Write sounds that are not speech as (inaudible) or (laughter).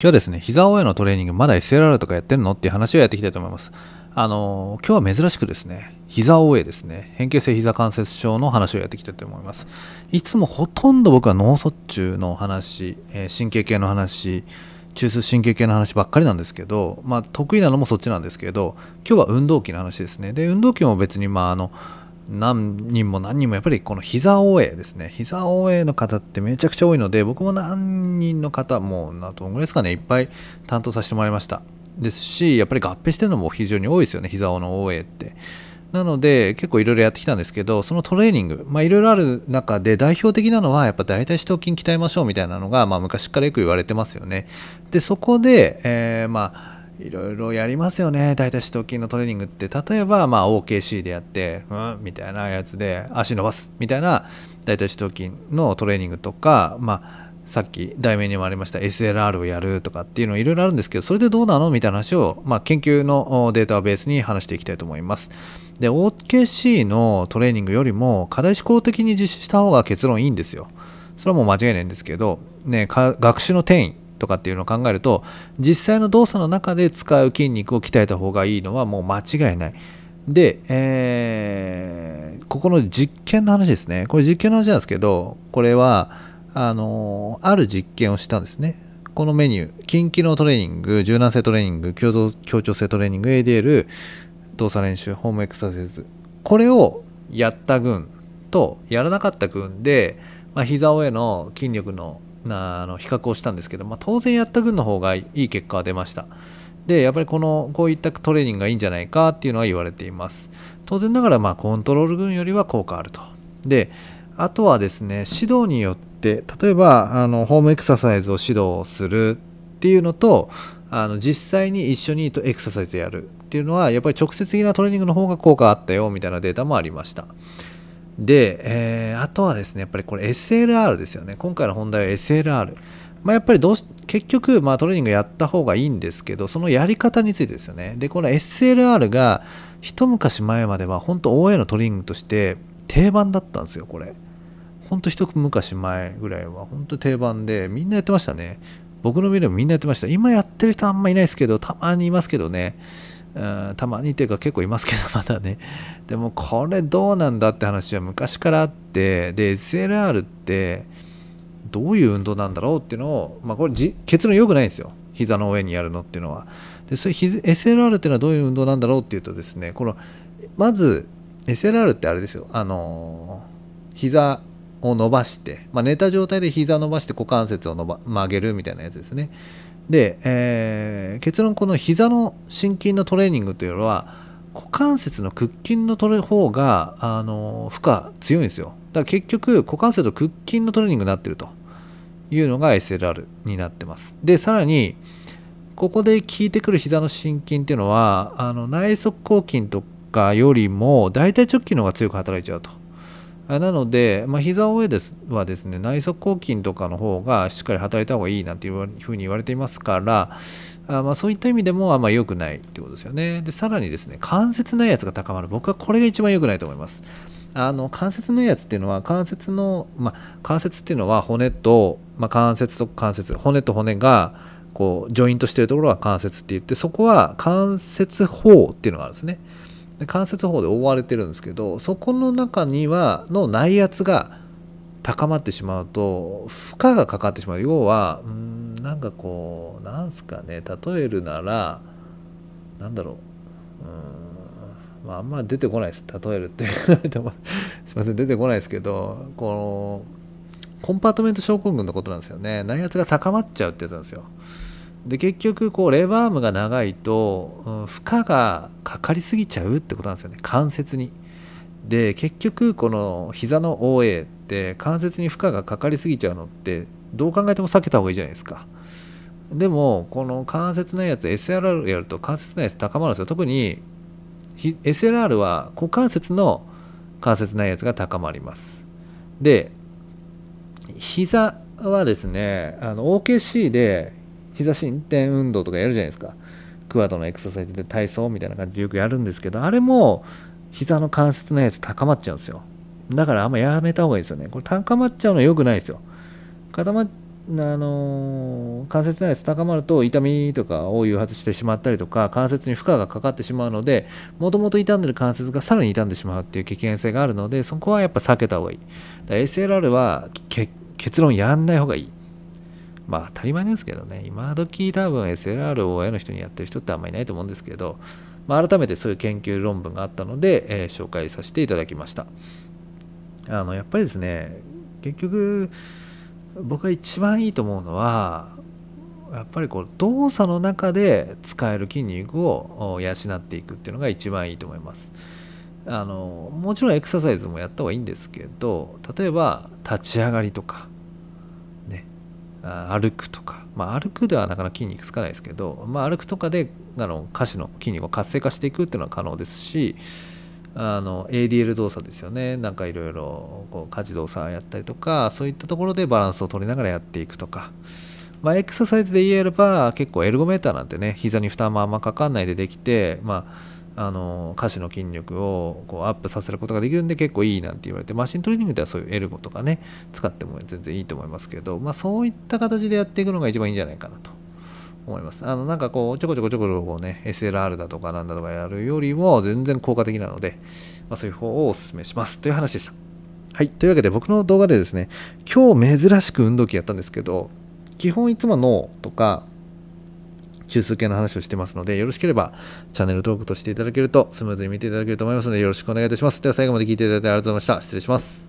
今日はですね、膝援のトレーニング、まだ SLR とかやってるのっていう話をやっていきたいと思います。あの、今日は珍しくですね、膝援ですね、変形性膝関節症の話をやっていきたいと思います。いつもほとんど僕は脳卒中の話、えー、神経系の話、中枢神経系の話ばっかりなんですけど、まあ、得意なのもそっちなんですけど、今日は運動器の話ですね。で、運動器も別に、まあ、あの、何人も何人もやっぱりこの膝応えですね膝応援の方ってめちゃくちゃ多いので僕も何人の方もうどんぐらいですかねいっぱい担当させてもらいましたですしやっぱり合併してるのも非常に多いですよね膝の応援ってなので結構いろいろやってきたんですけどそのトレーニングいろいろある中で代表的なのはやっぱ大体四頭筋鍛えましょうみたいなのが、まあ、昔からよく言われてますよねでそこで、えー、まあいろいろやりますよね。大体四頭筋のトレーニングって。例えば、まあ、OKC でやって、うん、みたいなやつで、足伸ばす、みたいな、大体四頭筋のトレーニングとか、まあ、さっき題名にもありました SLR をやるとかっていうのいろいろあるんですけど、それでどうなのみたいな話を、まあ、研究のデータベースに話していきたいと思います。で、OKC のトレーニングよりも、課題思考的に実施した方が結論いいんですよ。それはもう間違いないんですけど、ね、学習の転移とかっていうのを考えると実際の動作の中で使う筋肉を鍛えた方がいいのはもう間違いない。で、えー、ここの実験の話ですね。これ実験の話なんですけど、これは、あのある実験をしたんですね。このメニュー、筋機能トレーニング、柔軟性トレーニング、協調性トレーニング、ADL、動作練習、ホームエクササイズ。これをやった群とやらなかった群で、まあ、膝上の筋力のあの比較をしたんですけど、まあ、当然やった軍の方がいい結果は出ましたでやっぱりこのこういったトレーニングがいいんじゃないかっていうのは言われています当然ながらまあコントロール軍よりは効果あるとであとはですね指導によって例えばあのホームエクササイズを指導するっていうのとあの実際に一緒にエクササイズやるっていうのはやっぱり直接的なトレーニングの方が効果あったよみたいなデータもありましたで、えー、あとはですね、やっぱりこれ SLR ですよね。今回の本題は SLR。まあ、やっぱりどうし結局、まあ、トレーニングやった方がいいんですけど、そのやり方についてですよね。で、この SLR が一昔前までは本当 OA のトレーニングとして定番だったんですよ、これ。ほんと一昔前ぐらいは本当定番でみんなやってましたね。僕の見でもみんなやってました。今やってる人あんまいないですけど、たまにいますけどね。たまにっていうか結構いますけどまだね (laughs) でもこれどうなんだって話は昔からあってで SLR ってどういう運動なんだろうっていうのを、まあ、これ結論良くないんですよ膝の上にやるのっていうのはでそれ SLR っていうのはどういう運動なんだろうっていうとですねこのまず SLR ってあれですよあの膝を伸ばして、まあ、寝た状態で膝伸ばして股関節を伸ば曲げるみたいなやつですねで、えー、結論この膝の心筋のトレーニングというのは股関節の屈筋のトレ方があの負荷強いんですよだから結局股関節と屈筋のトレーニングになってるというのが SLR になってますでさらにここで効いてくる膝の心筋っていうのはあの内側広筋とかよりも大腿直筋の方が強く働いちゃうとなので、まあ、膝上ですはですね内側抗菌とかの方がしっかり働いた方がいいなんていうふうに言われていますからあまあそういった意味でもあんまり良くないってことですよねでさらにですね関節内圧が高まる僕はこれが一番良くないと思いますあの関節のやつっていうのは関節の、まあ、関節っていうのは骨と、まあ、関節と関節骨と骨がこうジョイントしてるところは関節って言ってそこは関節包っていうのがあるんですねで関節包で覆われてるんですけどそこの中にはの内圧が高まってしまうと負荷がかかってしまう要はうんなんかこうなんすかね例えるならなんだろううんまああんま出てこないです例えるって言われても (laughs) すいません出てこないですけどこのコンパートメント症候群のことなんですよね内圧が高まっちゃうってやつなんですよで結局こうレバームが長いと、うん、負荷がかかりすぎちゃうってことなんですよね関節に。で結局この膝の OA って関節に負荷がかかりすぎちゃうのってどう考えても避けた方がいいじゃないですか。でもこの関節のやつ SLR やると関節のやつ高まるんですよ特に SLR は股関節の関節のやつが高まりますで膝はですねあの OKC で膝伸展運動とかやるじゃないですかクワッドのエクササイズで体操みたいな感じでよくやるんですけどあれも膝の関節のやつ高まっちゃうんですよだからあんまやめた方がいいですよねこれ高まっちゃうの良くないですよ固まっあのー、関節内圧高まると痛みとかを誘発してしまったりとか関節に負荷がかかってしまうのでもともと傷んでる関節がさらに傷んでしまうっていう危険性があるのでそこはやっぱ避けた方がいい SLR は結論やんない方がいいまあ当たり前ですけどね、今時多分 SLR を親の人にやってる人ってあんまりいないと思うんですけど、まあ、改めてそういう研究論文があったので、えー、紹介させていただきました。あのやっぱりですね、結局僕が一番いいと思うのは、やっぱりこう動作の中で使える筋肉を養っていくっていうのが一番いいと思います。あのもちろんエクササイズもやった方がいいんですけど例えば立ち上がりとか歩くとか、まあ、歩くではなかなか筋肉つかないですけど、まあ、歩くとかであの下肢の筋肉を活性化していくっていうのは可能ですしあの ADL 動作ですよねなんかいろいろ家事動作やったりとかそういったところでバランスを取りながらやっていくとか、まあ、エクササイズで言えれば結構エルゴメーターなんてね膝に負担もあんまかかんないでできてまああの下肢の筋力をこうアップさせることができるんで結構いいなんて言われてマシントレーニングではそういうエルゴとかね使っても全然いいと思いますけど、まあ、そういった形でやっていくのが一番いいんじゃないかなと思います。あのなんかこうちょこちょこちょこちょこね SLR だとかなんだとかやるよりも全然効果的なので、まあ、そういう方をおすすめしますという話でした。はい。というわけで僕の動画でですね、今日珍しく運動器やったんですけど、基本いつものとか中枢系の話をしてますので、よろしければチャンネル登録としていただけると、スムーズに見ていただけると思いますので、よろしくお願いいたします。では最後まで聞いていただいてありがとうございました。失礼します。